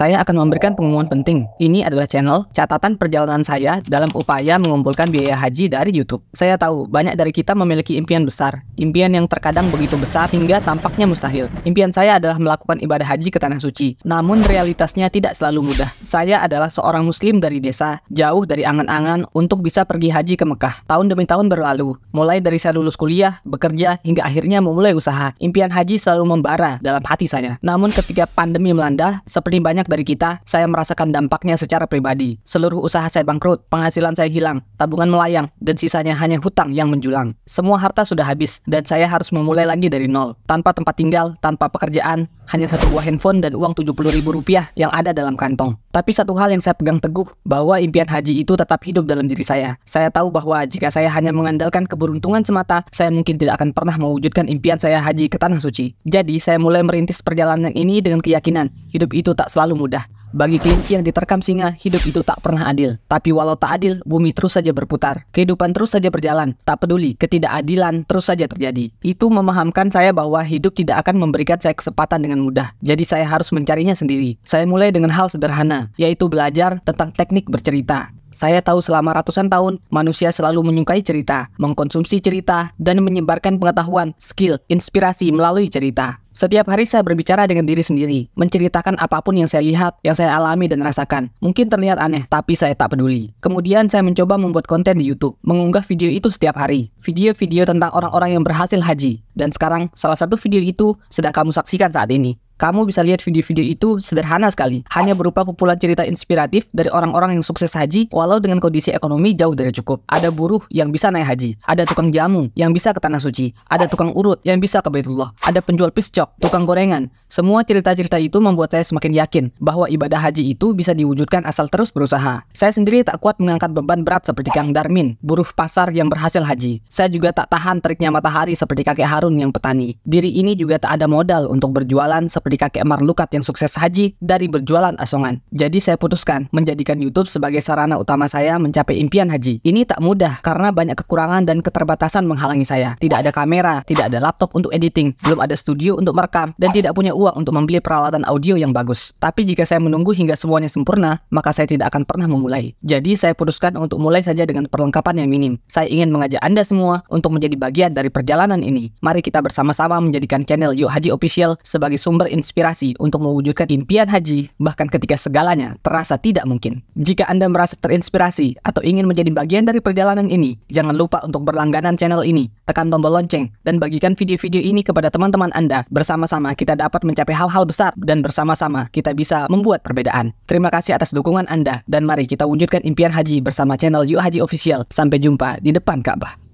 Saya akan memberikan pengumuman penting. Ini adalah channel catatan perjalanan saya dalam upaya mengumpulkan biaya haji dari YouTube. Saya tahu banyak dari kita memiliki impian besar, impian yang terkadang begitu besar hingga tampaknya mustahil. Impian saya adalah melakukan ibadah haji ke tanah suci. Namun realitasnya tidak selalu mudah. Saya adalah seorang muslim dari desa, jauh dari angan-angan untuk bisa pergi haji ke Mekah. Tahun demi tahun berlalu, mulai dari saya lulus kuliah, bekerja hingga akhirnya memulai usaha. Impian haji selalu membara dalam hati saya. Namun ketika pandemi melanda, seperti banyak dari kita, saya merasakan dampaknya secara pribadi. Seluruh usaha saya bangkrut, penghasilan saya hilang, tabungan melayang, dan sisanya hanya hutang yang menjulang. Semua harta sudah habis, dan saya harus memulai lagi dari nol. Tanpa tempat tinggal, tanpa pekerjaan, hanya satu buah handphone dan uang Rp70.000 yang ada dalam kantong. Tapi satu hal yang saya pegang teguh, bahwa impian haji itu tetap hidup dalam diri saya. Saya tahu bahwa jika saya hanya mengandalkan keberuntungan semata, saya mungkin tidak akan pernah mewujudkan impian saya haji ke Tanah Suci. Jadi, saya mulai merintis perjalanan ini dengan keyakinan hidup itu tak selalu mudah. Bagi kelinci yang diterkam singa, hidup itu tak pernah adil. Tapi walau tak adil, bumi terus saja berputar. Kehidupan terus saja berjalan. Tak peduli, ketidakadilan terus saja terjadi. Itu memahamkan saya bahwa hidup tidak akan memberikan saya kesempatan dengan mudah. Jadi saya harus mencarinya sendiri. Saya mulai dengan hal sederhana, yaitu belajar tentang teknik bercerita. Saya tahu selama ratusan tahun, manusia selalu menyukai cerita, mengkonsumsi cerita, dan menyebarkan pengetahuan, skill, inspirasi melalui cerita. Setiap hari saya berbicara dengan diri sendiri, menceritakan apapun yang saya lihat, yang saya alami dan rasakan. Mungkin terlihat aneh, tapi saya tak peduli. Kemudian saya mencoba membuat konten di YouTube, mengunggah video itu setiap hari. Video-video tentang orang-orang yang berhasil haji. Dan sekarang, salah satu video itu sedang kamu saksikan saat ini. Kamu bisa lihat video-video itu sederhana sekali, hanya berupa kumpulan cerita inspiratif dari orang-orang yang sukses haji walau dengan kondisi ekonomi jauh dari cukup. Ada buruh yang bisa naik haji, ada tukang jamu yang bisa ke tanah suci, ada tukang urut yang bisa ke Baitullah, ada penjual piscok, tukang gorengan. Semua cerita-cerita itu membuat saya semakin yakin bahwa ibadah haji itu bisa diwujudkan asal terus berusaha. Saya sendiri tak kuat mengangkat beban berat seperti Kang Darmin, buruh pasar yang berhasil haji. Saya juga tak tahan teriknya matahari seperti kakek Harun yang petani. Diri ini juga tak ada modal untuk berjualan seperti seperti kakek Marlukat yang sukses haji dari berjualan asongan. Jadi saya putuskan menjadikan YouTube sebagai sarana utama saya mencapai impian haji. Ini tak mudah karena banyak kekurangan dan keterbatasan menghalangi saya. Tidak ada kamera, tidak ada laptop untuk editing, belum ada studio untuk merekam, dan tidak punya uang untuk membeli peralatan audio yang bagus. Tapi jika saya menunggu hingga semuanya sempurna, maka saya tidak akan pernah memulai. Jadi saya putuskan untuk mulai saja dengan perlengkapan yang minim. Saya ingin mengajak Anda semua untuk menjadi bagian dari perjalanan ini. Mari kita bersama-sama menjadikan channel Yuk Haji Official sebagai sumber informasi terinspirasi untuk mewujudkan impian haji bahkan ketika segalanya terasa tidak mungkin. Jika Anda merasa terinspirasi atau ingin menjadi bagian dari perjalanan ini, jangan lupa untuk berlangganan channel ini, tekan tombol lonceng, dan bagikan video-video ini kepada teman-teman Anda. Bersama-sama kita dapat mencapai hal-hal besar dan bersama-sama kita bisa membuat perbedaan. Terima kasih atas dukungan Anda dan mari kita wujudkan impian haji bersama channel Yuk Haji Official. Sampai jumpa di depan Ka'bah.